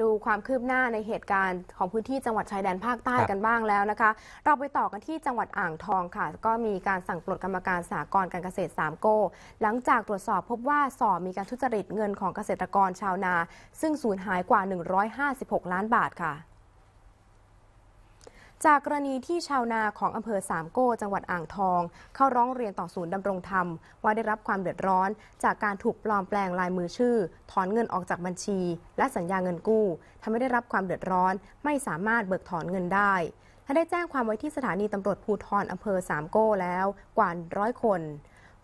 ดูความคืบหน้าในเหตุการณ์ของพื้นที่จังหวัดชายแดนภาคใต้กันบ้างแล้วนะคะ เราไปต่อกันที่จังหวัดอ่างทองค่ะ ก็มีการสั่งปลดกรรมการสากลการเกษตร3โกหลังจากตรวจสอบพบว่าสอบมีการทุจริตเงินของเกษตรกรชาวนา ซึ่งสูญหายกว่า 156 ล้านบาทค่ะจากกรณีที่ชาวนาของอำเภอสามโก้จังหวัดอ่างทอง เข้าร้องเรียนต่อศูนย์ดำรงธรรม ว่าได้รับความเดือดร้อนจากการถูกปลอมแปลงลายมือชื่อ ถอนเงินออกจากบัญชี และสัญญาเงินกู้ทำให้ได้รับความเดือดร้อนไม่สามารถเบิกถอนเงินได้และได้แจ้งความไว้ที่สถานีตำรวจภูทรอำเภอสามโก้แล้วกว่าร้อยคน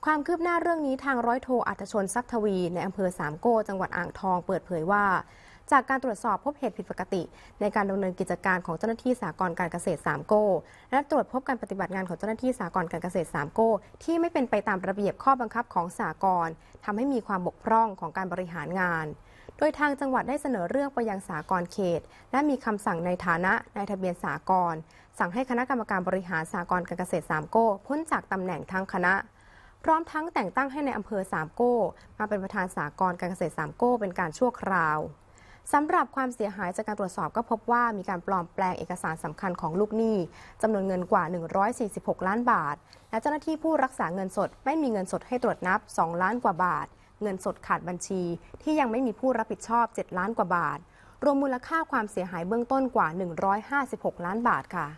ความคืบหน้าเรื่องนี้ทางร้อยโทอัตชนซักทวีในอำเภอสามโก้จังหวัดอ่างทองเปิดเผยว่า จากการตรวจสอบพบเหตุผิดปกติ ในการดำเนินกิจการของเจ้าหน้าที่สากลการเกษตรสามโก้และตรวจพบการปฏิบัติงานของเจ้าหน้าที่สากลการเกษตรสามโก้ที่ไม่เป็นไปตามระเบียบข้อบังคับของสากลทำให้มีความบกพร่องของการบริหารงาน โดยทางจังหวัดได้เสนอเรื่องไปยังสากลเขต และมีคำสั่งในฐานะนายทะเบียนสากลสั่งให้คณะกรรมการบริหารสากลการเกษตรสามโก้พ้นจากตำแหน่งทั้งคณะพร้อมทั้งแต่งตั้งให้ในอำเภอสามโก้ มาเป็นประธานสากลการเกษตรสามโก้เป็นการชั่วคราว สำหรับความเสียหายจากการตรวจสอบก็พบว่ามีการปลอมแปลงเอกสารสำคัญของลูกหนี้จำนวนเงินกว่า 146 ล้านบาท และเจ้าหน้าที่ผู้รักษาเงินสดไม่มีเงินสดให้ตรวจนับ 2 ล้านกว่าบาท เงินสดขาดบัญชี ที่ยังไม่มีผู้รับผิดชอบ7ล้านกว่าบาท รวมมูลค่าความเสียหายเบื้องต้นกว่า 156 ล้านบาทค่ะ